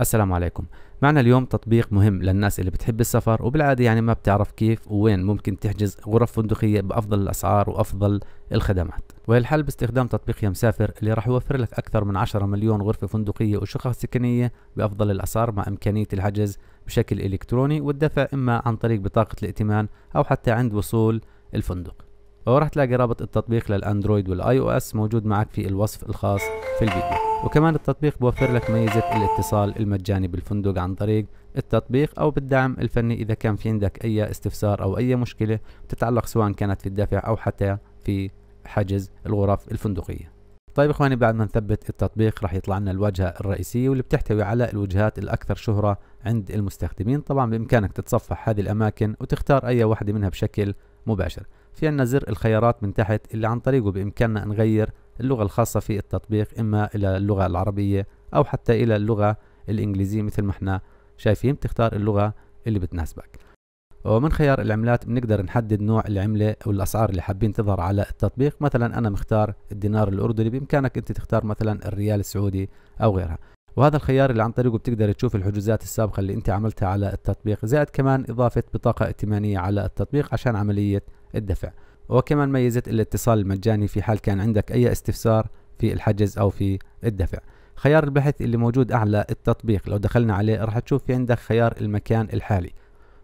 السلام عليكم معنا اليوم تطبيق مهم للناس اللي بتحب السفر وبالعادة يعني ما بتعرف كيف ووين ممكن تحجز غرف فندقية بأفضل الأسعار وأفضل الخدمات والحل باستخدام تطبيق يا مسافر اللي راح يوفر لك أكثر من 10 مليون غرفة فندقية وشقق سكنية بأفضل الأسعار مع إمكانية الحجز بشكل إلكتروني والدفع إما عن طريق بطاقة الائتمان أو حتى عند وصول الفندق وراح تلاقي رابط التطبيق للاندرويد والاي او اس موجود معك في الوصف الخاص في الفيديو وكمان التطبيق بوفر لك ميزة الاتصال المجاني بالفندق عن طريق التطبيق أو بالدعم الفني إذا كان في عندك أي استفسار أو أي مشكلة تتعلق سواء كانت في الدفع أو حتى في حجز الغرف الفندقية طيب اخواني بعد ما نثبت التطبيق راح يطلع لنا الواجهة الرئيسية واللي بتحتوي على الوجهات الأكثر شهرة عند المستخدمين طبعا بإمكانك تتصفح هذه الأماكن وتختار أي واحدة منها بشكل مباشر في عنا زر الخيارات من تحت اللي عن طريقه بإمكاننا نغير اللغة الخاصة في التطبيق إما إلى اللغة العربية أو حتى إلى اللغة الإنجليزية مثل ما احنا شايفين بتختار اللغة اللي بتناسبك ومن خيار العملات بنقدر نحدد نوع العملة أو الأسعار اللي حابين تظهر على التطبيق مثلا أنا مختار الدينار الأردني بإمكانك أنت تختار مثلا الريال السعودي أو غيرها وهذا الخيار اللي عن طريقه بتقدر تشوف الحجوزات السابقة اللي أنت عملتها على التطبيق زائد كمان إضافة بطاقة ائتمانية على التطبيق عشان عملية الدفع وكمان ميزة الاتصال المجاني في حال كان عندك أي استفسار في الحجز أو في الدفع خيار البحث اللي موجود أعلى التطبيق لو دخلنا عليه راح تشوف في عندك خيار المكان الحالي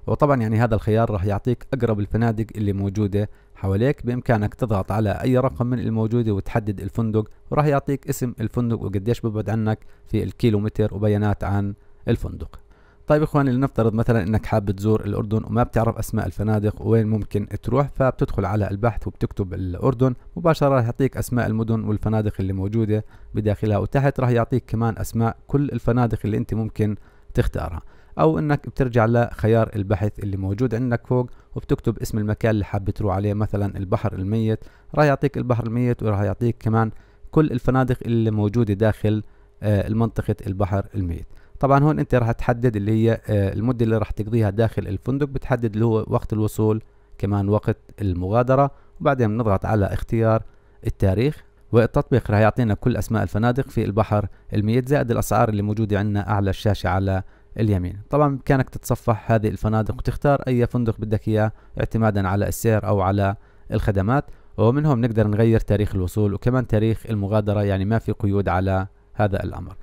وطبعا يعني هذا الخيار راح يعطيك أقرب الفنادق اللي موجودة حواليك بإمكانك تضغط على أي رقم من الموجودة وتحدد الفندق وراح يعطيك اسم الفندق وقديش ببعد عنك في الكيلومتر وبيانات عن الفندق طيب اخواني لنفترض مثلا انك حاب تزور الاردن وما بتعرف اسماء الفنادق وين ممكن تروح فبتدخل على البحث وبتكتب الاردن مباشره راح يعطيك اسماء المدن والفنادق اللي موجوده بداخلها وتحت راح يعطيك كمان اسماء كل الفنادق اللي انت ممكن تختارها او انك بترجع لخيار البحث اللي موجود عندك فوق وبتكتب اسم المكان اللي حاب تروح عليه مثلا البحر الميت راح يعطيك البحر الميت وراح يعطيك كمان كل الفنادق اللي موجوده داخل آه، منطقه البحر الميت طبعا هون انت راح تحدد اللي هي آه، المده اللي راح تقضيها داخل الفندق بتحدد اللي هو وقت الوصول كمان وقت المغادره وبعدين بنضغط على اختيار التاريخ والتطبيق راح يعطينا كل اسماء الفنادق في البحر الميت زائد الاسعار اللي موجوده عندنا اعلى الشاشه على اليمين طبعا بامكانك تتصفح هذه الفنادق وتختار اي فندق بدك اياه اعتمادا على السعر او على الخدمات ومنهم نقدر نغير تاريخ الوصول وكمان تاريخ المغادرة يعني ما في قيود على هذا الأمر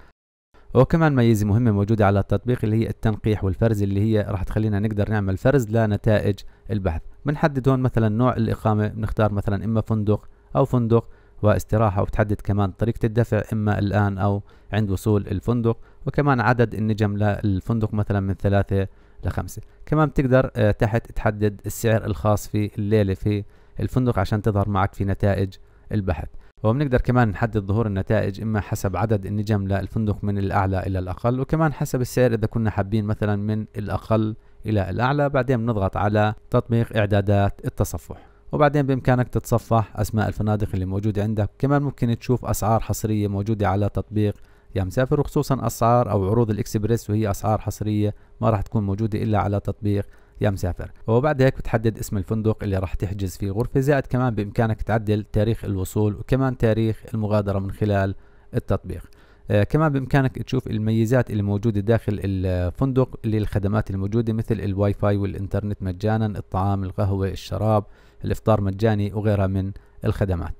وكمان ميزة مهمة موجودة على التطبيق اللي هي التنقيح والفرز اللي هي راح تخلينا نقدر نعمل فرز لنتائج البحث بنحدد هون مثلا نوع الإقامة بنختار مثلا إما فندق أو فندق واستراحة وبتحدد كمان طريقة الدفع إما الآن أو عند وصول الفندق وكمان عدد النجم للفندق مثلا من ثلاثة لخمسة كمان بتقدر آه، تحت تحدد السعر الخاص في الليلة في الفندق عشان تظهر معك في نتائج البحث وبنقدر كمان نحدد ظهور النتائج إما حسب عدد النجم للفندق من الأعلى إلى الأقل وكمان حسب السعر إذا كنا حابين مثلا من الأقل إلى الأعلى بعدين بنضغط على تطبيق إعدادات التصفح وبعدين بإمكانك تتصفح أسماء الفنادق اللي موجودة عندك كمان ممكن تشوف أسعار حصرية موجودة على تطبيق يا مسافر وخصوصا أسعار أو عروض الإكسبريس وهي أسعار حصرية ما راح تكون موجودة إلا على تطبيق يا مسافر وبعد هيك بتحدد اسم الفندق اللي راح تحجز فيه غرفة زائد كمان بإمكانك تعدل تاريخ الوصول وكمان تاريخ المغادرة من خلال التطبيق آه كمان بإمكانك تشوف الميزات اللي موجودة داخل الفندق اللي الخدمات الموجودة مثل الواي فاي والإنترنت مجانا الطعام القهوة الشراب الإفطار مجاني وغيرها من الخدمات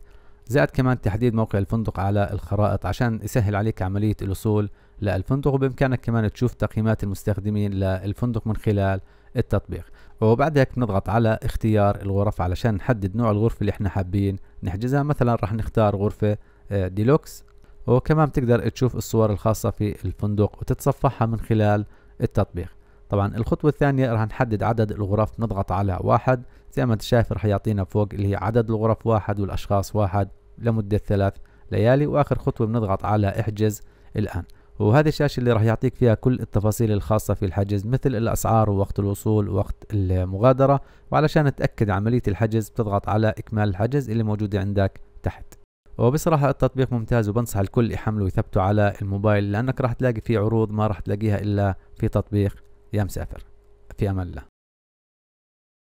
زائد كمان تحديد موقع الفندق على الخرائط عشان يسهل عليك عملية الوصول للفندق وبإمكانك كمان تشوف تقييمات المستخدمين للفندق من خلال التطبيق وبعد هيك بنضغط على اختيار الغرف علشان نحدد نوع الغرفة اللي احنا حابين نحجزها مثلا راح نختار غرفة آه، ديلوكس وكمان بتقدر تشوف الصور الخاصة في الفندق وتتصفحها من خلال التطبيق طبعا الخطوة الثانية راح نحدد عدد الغرف نضغط على واحد زي ما انت شايف راح يعطينا فوق اللي هي عدد الغرف واحد والأشخاص واحد لمدة ثلاث ليالي وآخر خطوة بنضغط على احجز الآن وهذه الشاشة اللي راح يعطيك فيها كل التفاصيل الخاصة في الحجز مثل الأسعار ووقت الوصول ووقت المغادرة وعلشان تأكد عملية الحجز بتضغط على إكمال الحجز اللي موجودة عندك تحت وبصراحة التطبيق ممتاز وبنصح الكل يحمله ويثبته على الموبايل لأنك راح تلاقي فيه عروض ما راح تلاقيها إلا في تطبيق يا مسافر في أمان الله